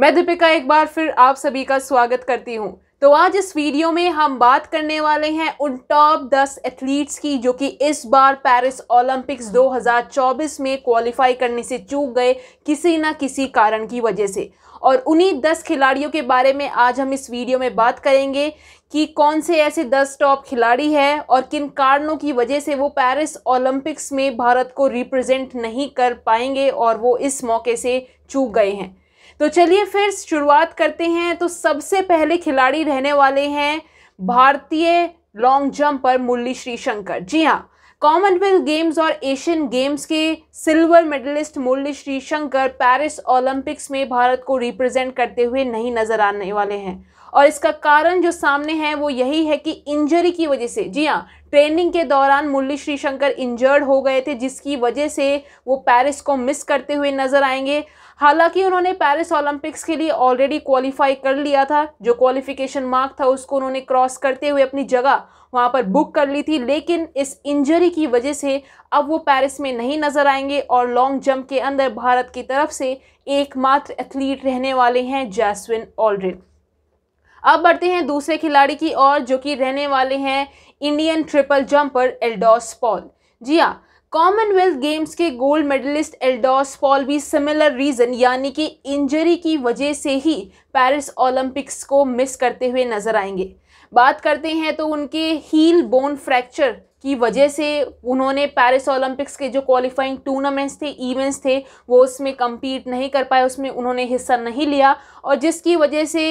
मैं दीपिका एक बार फिर आप सभी का स्वागत करती हूँ तो आज इस वीडियो में हम बात करने वाले हैं उन टॉप 10 एथलीट्स की जो कि इस बार पेरिस ओलंपिक्स 2024 में क्वालिफाई करने से चूक गए किसी ना किसी कारण की वजह से और उन्हीं 10 खिलाड़ियों के बारे में आज हम इस वीडियो में बात करेंगे कि कौन से ऐसे 10 टॉप खिलाड़ी हैं और किन कारणों की वजह से वो पेरिस ओलंपिक्स में भारत को रिप्रेजेंट नहीं कर पाएंगे और वो इस मौके से चूक गए हैं तो चलिए फिर शुरुआत करते हैं तो सबसे पहले खिलाड़ी रहने वाले हैं भारतीय लॉन्ग पर मुरली श्रीशंकर जी हाँ कॉमनवेल्थ गेम्स और एशियन गेम्स के silver medalist Murali Sreeshankar Paris Olympics में भारत को रिप्रेजेंट करते हुए नहीं नज़र आने वाले हैं और इसका कारण जो सामने है वो यही है कि इंजरी की वजह से जी हाँ ट्रेनिंग के दौरान मुरली श्रीशंकर इंजर्ड हो गए थे जिसकी वजह से वो पेरिस को मिस करते हुए नज़र आएंगे हालांकि उन्होंने पेरिस ओलंपिक्स के लिए ऑलरेडी क्वालिफाई कर लिया था जो क्वालिफिकेशन मार्क था उसको उन्होंने क्रॉस करते हुए अपनी जगह वहाँ पर बुक कर ली थी लेकिन इस इंजरी की वजह से अब वो पेरिस में नहीं नज़र आएंगे और लॉन्ग जंप के अंदर भारत की तरफ से एकमात्र एथलीट रहने वाले हैं जैसविन ऑलरेड अब बढ़ते हैं दूसरे खिलाड़ी की ओर जो कि रहने वाले हैं Indian triple jumper Eldhose Paul ji हाँ कॉमनवेल्थ गेम्स के गोल्ड मेडलिस्ट एल्डॉस पॉल भी सिमिलर रीज़न यानी कि इंजरी की वजह से ही पेरिस ओलंपिक्स को मिस करते हुए नज़र आएंगे बात करते हैं तो उनके हील बोन फ्रैक्चर की वजह से उन्होंने पेरिस ओलंपिक्स के जो क्वालिफाइंग टूर्नामेंट्स थे इवेंट्स थे वो उसमें कम्पीट नहीं कर पाए उसमें उन्होंने हिस्सा नहीं लिया और जिसकी वजह से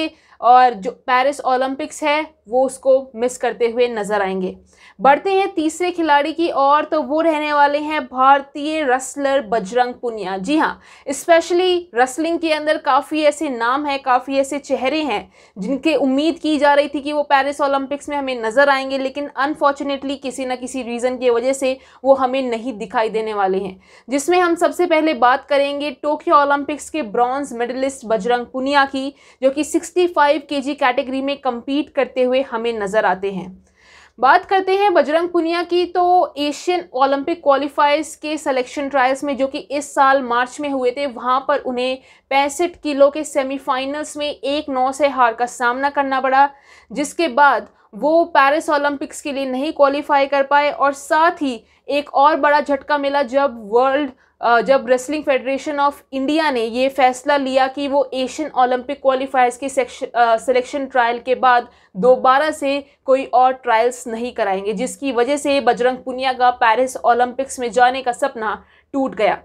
और जो पेरिस ओलंपिक्स है वो उसको मिस करते हुए नज़र आएंगे बढ़ते हैं तीसरे खिलाड़ी की और तो वो रहने वाले हैं भारतीय रसलर बजरंग पुनिया जी हाँ स्पेशली रसलिंग के अंदर काफ़ी ऐसे नाम हैं काफ़ी ऐसे चेहरे हैं जिनके उम्मीद की जा रही थी कि वो पेरिस ओलंपिक्स में हमें नज़र आएंगे लेकिन अनफॉर्चुनेटली किसी ना किसी रीज़न की वजह से वो हमें नहीं दिखाई देने वाले हैं जिसमें हम सबसे पहले बात करेंगे टोक्यो ओलंपिक्स के ब्रॉन्ज मेडलिस्ट बजरंग पुनिया की जो कि सिक्सटी फाइव फाइव के जी कैटेगरी में कम्पीट करते हुए हमें नज़र आते हैं बात करते हैं बजरंग पुनिया की तो एशियन ओलंपिक क्वालिफायर्स के सिलेक्शन ट्रायल्स में जो कि इस साल मार्च में हुए थे वहां पर उन्हें पैंसठ किलो के सेमीफाइनल्स में एक नौ से हार का सामना करना पड़ा जिसके बाद वो पेरिस ओलंपिक्स के लिए नहीं क्वालिफाई कर पाए और साथ ही एक और बड़ा झटका मिला जब वर्ल्ड जब रेसलिंग फेडरेशन ऑफ इंडिया ने ये फैसला लिया कि वो एशियन ओलंपिक क्वालिफायर्स की सिलेक्शन ट्रायल के बाद दोबारा से कोई और ट्रायल्स नहीं कराएंगे जिसकी वजह से बजरंग पुनिया का पेरिस ओलंपिक्स में जाने का सपना टूट गया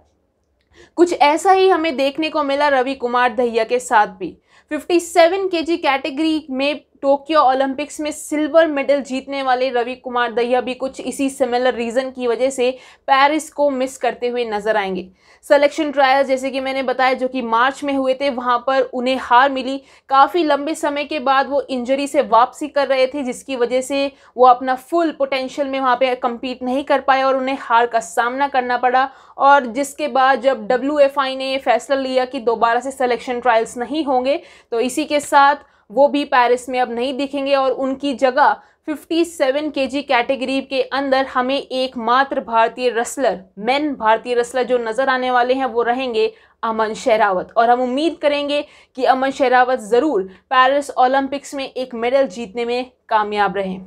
कुछ ऐसा ही हमें देखने को मिला रवि कुमार दहिया के साथ भी 57 केजी कैटेगरी में टोक्यो ओलंपिक्स में सिल्वर मेडल जीतने वाले रवि कुमार दहिया भी कुछ इसी सिमिलर रीज़न की वजह से पेरिस को मिस करते हुए नजर आएंगे सिलेक्शन ट्रायल जैसे कि मैंने बताया जो कि मार्च में हुए थे वहां पर उन्हें हार मिली काफ़ी लंबे समय के बाद वो इंजरी से वापसी कर रहे थे जिसकी वजह से वो अपना फुल पोटेंशियल में वहाँ पर कम्पीट नहीं कर पाए और उन्हें हार का सामना करना पड़ा और जिसके बाद जब डब्ल्यू ने ये फैसला लिया कि दोबारा से सलेक्शन ट्रायल्स नहीं होंगे तो इसी के साथ वो भी पेरिस में अब नहीं दिखेंगे और उनकी जगह 57 केजी कैटेगरी के अंदर हमें एकमात्र भारतीय रसलर मेन भारतीय रसलर जो नज़र आने वाले हैं वो रहेंगे अमन शेरावत और हम उम्मीद करेंगे कि अमन शेरावत ज़रूर पेरिस ओलंपिक्स में एक मेडल जीतने में कामयाब रहें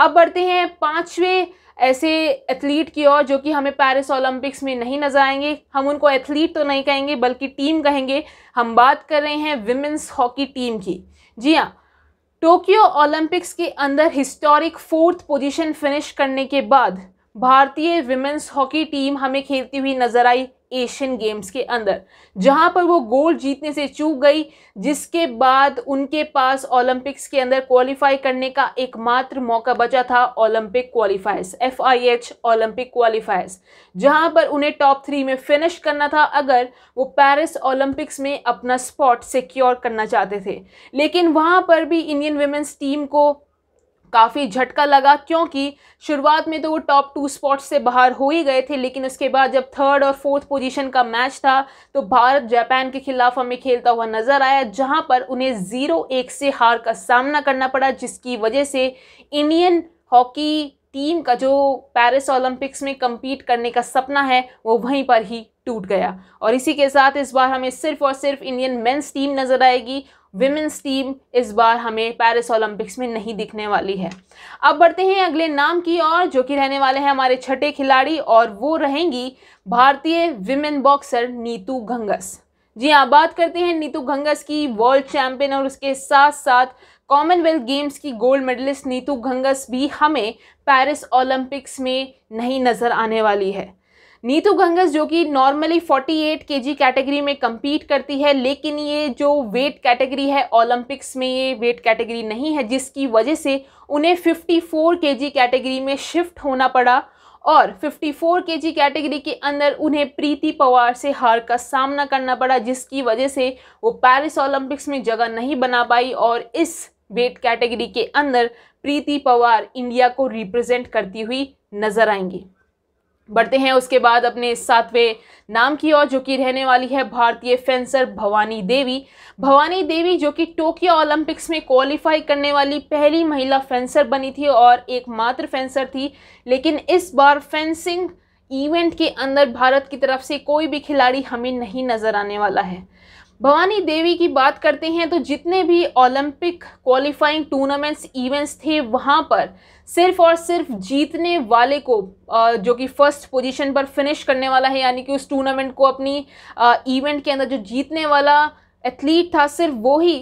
अब बढ़ते हैं पाँचवें ऐसे एथलीट की ओर जो कि हमें पेरिस ओलंपिक्स में नहीं नजर आएंगे हम उनको एथलीट तो नहीं कहेंगे बल्कि टीम कहेंगे हम बात कर रहे हैं विमेंस हॉकी टीम की जी हाँ टोक्यो ओलंपिक्स के अंदर हिस्टोरिक फोर्थ पोजीशन फिनिश करने के बाद भारतीय विमेंस हॉकी टीम हमें खेलती हुई नजर आई एशियन गेम्स के अंदर जहां पर वो गोल्ड जीतने से चूक गई जिसके बाद उनके पास ओलंपिक्स के अंदर क्वालिफाई करने का एकमात्र मौका बचा था Olympic qualifiers F I H Olympic qualifiers जहां पर उन्हें टॉप थ्री में फिनिश करना था अगर वो पेरिस ओलंपिक्स में अपना स्पॉट सिक्योर करना चाहते थे लेकिन वहां पर भी इंडियन वुमेंस टीम को काफ़ी झटका लगा क्योंकि शुरुआत में तो वो टॉप टू स्पॉट्स से बाहर हो ही गए थे लेकिन उसके बाद जब थर्ड और फोर्थ पोजीशन का मैच था तो भारत जापान के खिलाफ हमें खेलता हुआ नजर आया जहां पर उन्हें ज़ीरो एक से हार का सामना करना पड़ा जिसकी वजह से इंडियन हॉकी टीम का जो पेरिस ओलंपिक्स में कम्पीट करने का सपना है वो वहीं पर ही टूट गया और इसी के साथ इस बार हमें सिर्फ और सिर्फ इंडियन मेंस टीम नज़र आएगी विमेंस टीम इस बार हमें पेरिस ओलंपिक्स में नहीं दिखने वाली है अब बढ़ते हैं अगले नाम की ओर जो कि रहने वाले हैं हमारे छठे खिलाड़ी और वो रहेंगी भारतीय विमेन बॉक्सर नीतू घंगस जी हाँ बात करते हैं नीतू घंगस की वर्ल्ड चैंपियन और उसके साथ साथ कॉमनवेल्थ गेम्स की गोल्ड मेडलिस्ट नीतू घंगस भी हमें पेरिस ओलंपिक्स में नहीं नज़र आने वाली है नीतू गंगस जो कि नॉर्मली 48 केजी कैटेगरी में कम्पीट करती है लेकिन ये जो वेट कैटेगरी है ओलंपिक्स में ये वेट कैटेगरी नहीं है जिसकी वजह से उन्हें 54 केजी कैटेगरी में शिफ्ट होना पड़ा और 54 केजी कैटेगरी के अंदर उन्हें प्रीति पवार से हार का सामना करना पड़ा जिसकी वजह से वो पैरिस ओलंपिक्स में जगह नहीं बना पाई और इस वेट कैटेगरी के अंदर प्रीति पवार इंडिया को रिप्रेजेंट करती हुई नजर आएंगी बढ़ते हैं उसके बाद अपने सातवें नाम की ओर जो कि रहने वाली है भारतीय फेंसर भवानी देवी भवानी देवी जो कि टोक्यो ओलंपिक्स में क्वालिफाई करने वाली पहली महिला फेंसर बनी थी और एकमात्र फेंसर थी लेकिन इस बार फेंसिंग इवेंट के अंदर भारत की तरफ से कोई भी खिलाड़ी हमें नहीं नज़र आने वाला है भवानी देवी की बात करते हैं तो जितने भी ओलंपिक क्वालिफाइंग टूर्नामेंट्स इवेंट्स थे वहाँ पर सिर्फ और सिर्फ जीतने वाले को जो कि फर्स्ट पोजीशन पर फिनिश करने वाला है यानी कि उस टूर्नामेंट को अपनी इवेंट के अंदर जो जीतने वाला एथलीट था सिर्फ वो ही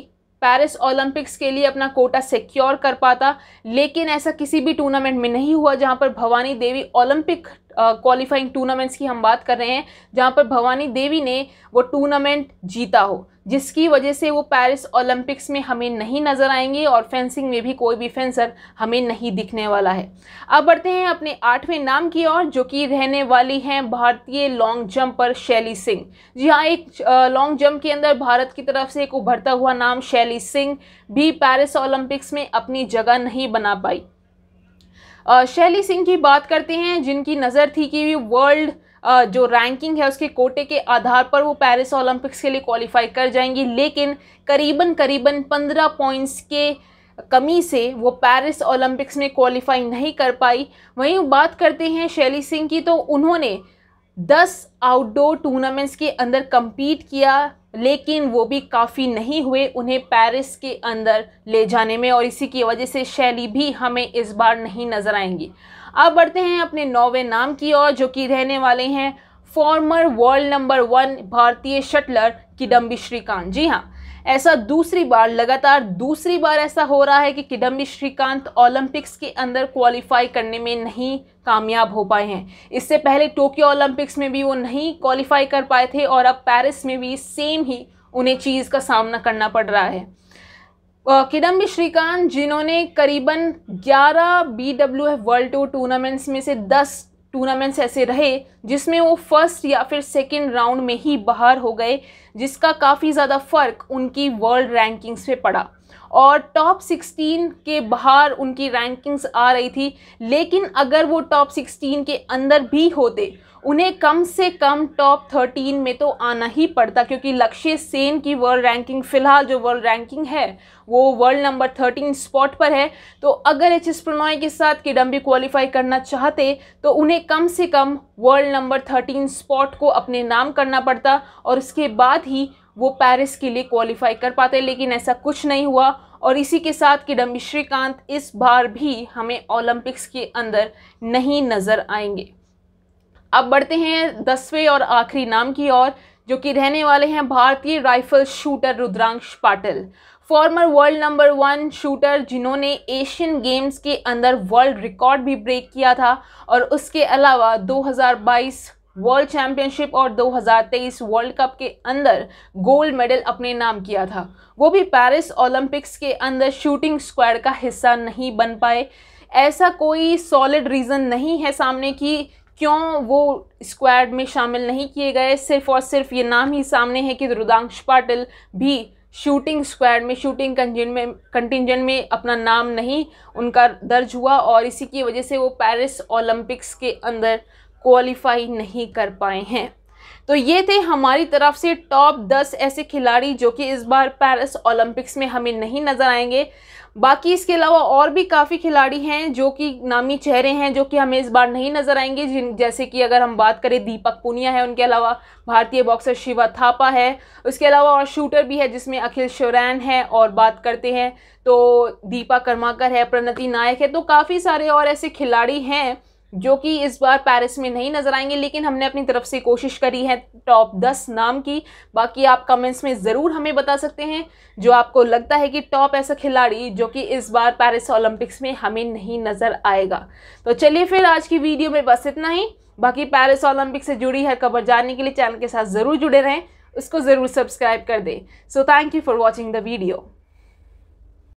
पेरिस ओलंपिक्स के लिए अपना कोटा सिक्योर कर पाता लेकिन ऐसा किसी भी टूर्नामेंट में नहीं हुआ जहाँ पर Bhavani Devi Olympic qualifying tournaments की हम बात कर रहे हैं जहाँ पर भवानी देवी ने वो टूर्नामेंट जीता हो जिसकी वजह से वो पेरिस ओलंपिक्स में हमें नहीं नज़र आएंगे और फेंसिंग में भी कोई भी फेंसर हमें नहीं दिखने वाला है अब बढ़ते हैं अपने आठवें नाम की ओर जो कि रहने वाली हैं भारतीय लॉन्ग जंपर शैली सिंह जी हाँ एक लॉन्ग जंप के अंदर भारत की तरफ से एक उभरता हुआ नाम शैली सिंह भी पैरिस ओलंपिक्स में अपनी जगह नहीं बना पाई शैली सिंह की बात करते हैं जिनकी नज़र थी कि वर्ल्ड जो रैंकिंग है उसके कोटे के आधार पर वो पेरिस ओलंपिक्स के लिए क्वालिफाई कर जाएंगी लेकिन करीबन करीबन पंद्रह पॉइंट्स के कमी से वो पेरिस ओलंपिक्स में क्वालिफाई नहीं कर पाई वहीं बात करते हैं शैली सिंह की तो उन्होंने दस आउटडोर टूर्नामेंट्स के अंदर कम्पीट किया लेकिन वो भी काफ़ी नहीं हुए उन्हें पेरिस के अंदर ले जाने में और इसी की वजह से शैली भी हमें इस बार नहीं नज़र आएंगी अब बढ़ते हैं अपने नौवे नाम की ओर जो कि रहने वाले हैं फॉर्मर वर्ल्ड नंबर वन भारतीय शटलर किदम्बी श्रीकांत जी हाँ ऐसा दूसरी बार लगातार दूसरी बार ऐसा हो रहा है कि किडम्बी श्रीकांत ओलंपिक्स के अंदर क्वालिफाई करने में नहीं कामयाब हो पाए हैं इससे पहले टोक्यो ओलंपिक्स में भी वो नहीं क्वालिफाई कर पाए थे और अब पेरिस में भी सेम ही उन्हें चीज़ का सामना करना पड़ रहा है किडम्बी श्रीकांत जिन्होंने करीबन 11 B W F world tour tournaments में से 10 टूर्नामेंट्स ऐसे रहे जिसमें वो फर्स्ट या फिर सेकेंड राउंड में ही बाहर हो गए जिसका काफ़ी ज़्यादा फ़र्क उनकी वर्ल्ड रैंकिंग्स पे पड़ा और टॉप 16 के बाहर उनकी रैंकिंग्स आ रही थी लेकिन अगर वो टॉप 16 के अंदर भी होते उन्हें कम से कम टॉप 13 में तो आना ही पड़ता क्योंकि लक्ष्य सेन की वर्ल्ड रैंकिंग फ़िलहाल जो वर्ल्ड रैंकिंग है वो वर्ल्ड नंबर 13 स्पॉट पर है तो अगर एच एस प्रणॉय के साथ किडम्बी क्वालिफाई करना चाहते तो उन्हें कम से कम वर्ल्ड नंबर 13 स्पॉट को अपने नाम करना पड़ता और उसके बाद ही वो पेरिस के लिए क्वालिफाई कर पाते लेकिन ऐसा कुछ नहीं हुआ और इसी के साथ किडम्बी श्रीकांत इस बार भी हमें ओलंपिक्स के अंदर नहीं नज़र आएंगे अब बढ़ते हैं दसवें और आखिरी नाम की ओर जो कि रहने वाले हैं भारतीय rifle shooter Rudrankksh Patil former world number one shooter जिन्होंने एशियन गेम्स के अंदर वर्ल्ड रिकॉर्ड भी ब्रेक किया था और उसके अलावा 2022 वर्ल्ड चैंपियनशिप और 2023 वर्ल्ड कप के अंदर गोल्ड मेडल अपने नाम किया था वो भी पेरिस ओलंपिक्स के अंदर शूटिंग स्क्वाड का हिस्सा नहीं बन पाए ऐसा कोई सॉलिड रीज़न नहीं है सामने कि क्यों वो स्क्वाड में शामिल नहीं किए गए सिर्फ और सिर्फ ये नाम ही सामने है कि रुदांश पाटिल भी शूटिंग स्क्वाड में शूटिंग में कंटिजेंट में अपना नाम नहीं उनका दर्ज हुआ और इसी की वजह से वो पेरिस ओलंपिक्स के अंदर क्वालिफाई नहीं कर पाए हैं तो ये थे हमारी तरफ से टॉप दस ऐसे खिलाड़ी जो कि इस बार पेरिस ओलंपिक्स में हमें नहीं नज़र आएंगे बाकी इसके अलावा और भी काफ़ी खिलाड़ी हैं जो कि नामी चेहरे हैं जो कि हमें इस बार नहीं नज़र आएंगे जिन जैसे कि अगर हम बात करें दीपक पुनिया है उनके अलावा भारतीय बॉक्सर शिवा थापा है उसके अलावा और शूटर भी है जिसमें अखिल शोरैन है और बात करते हैं तो दीपा कर्माकर है प्रणति नायक है तो काफ़ी सारे और ऐसे खिलाड़ी हैं जो कि इस बार पेरिस में नहीं नज़र आएंगे लेकिन हमने अपनी तरफ से कोशिश करी है टॉप दस नाम की बाकी आप कमेंट्स में ज़रूर हमें बता सकते हैं जो आपको लगता है कि टॉप ऐसा खिलाड़ी जो कि इस बार पेरिस ओलंपिक्स में हमें नहीं नज़र आएगा तो चलिए फिर आज की वीडियो में बस इतना ही बाकी पेरिस ओलंपिक से जुड़ी हर खबर जानने के लिए चैनल के साथ ज़रूर जुड़े रहें उसको ज़रूर सब्सक्राइब कर दें so thank you for watching the video